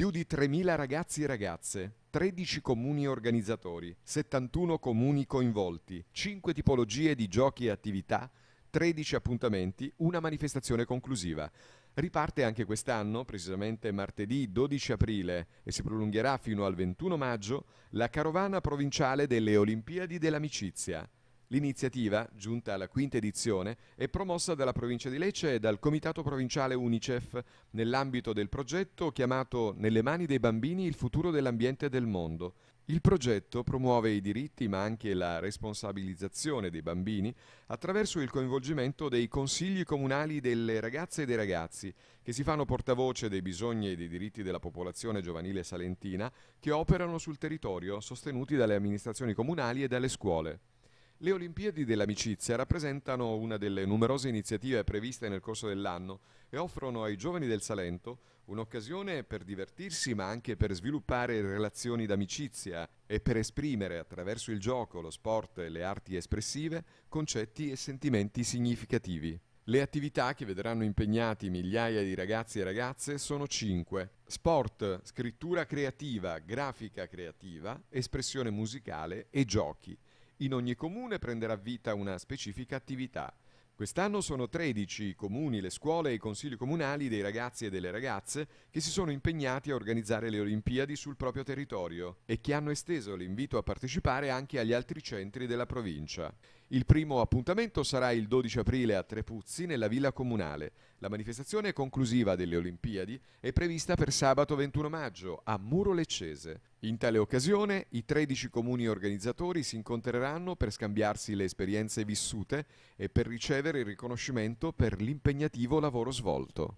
Più di 3.000 ragazzi e ragazze, 13 comuni organizzatori, 71 comuni coinvolti, 5 tipologie di giochi e attività, 13 appuntamenti, una manifestazione conclusiva. Riparte anche quest'anno, precisamente martedì 12 aprile, e si prolungherà fino al 21 maggio, la carovana provinciale delle Olimpiadi dell'Amicizia. L'iniziativa, giunta alla quinta edizione, è promossa dalla provincia di Lecce e dal Comitato Provinciale Unicef nell'ambito del progetto chiamato Nelle mani dei bambini il futuro dell'ambiente e del mondo. Il progetto promuove i diritti ma anche la responsabilizzazione dei bambini attraverso il coinvolgimento dei consigli comunali delle ragazze e dei ragazzi che si fanno portavoce dei bisogni e dei diritti della popolazione giovanile salentina che operano sul territorio sostenuti dalle amministrazioni comunali e dalle scuole. Le Olimpiadi dell'amicizia rappresentano una delle numerose iniziative previste nel corso dell'anno e offrono ai giovani del Salento un'occasione per divertirsi ma anche per sviluppare relazioni d'amicizia e per esprimere attraverso il gioco, lo sport e le arti espressive concetti e sentimenti significativi. Le attività che vedranno impegnati migliaia di ragazzi e ragazze sono cinque. Sport, scrittura creativa, grafica creativa, espressione musicale e giochi. In ogni comune prenderà vita una specifica attività. Quest'anno sono 13 i comuni, le scuole e i consigli comunali dei ragazzi e delle ragazze che si sono impegnati a organizzare le Olimpiadi sul proprio territorio e che hanno esteso l'invito a partecipare anche agli altri centri della provincia. Il primo appuntamento sarà il 12 aprile a Trepuzzi nella Villa Comunale. La manifestazione conclusiva delle Olimpiadi è prevista per sabato 21 maggio a Muro Leccese. In tale occasione i 13 comuni organizzatori si incontreranno per scambiarsi le esperienze vissute e per ricevere il riconoscimento per l'impegnativo lavoro svolto.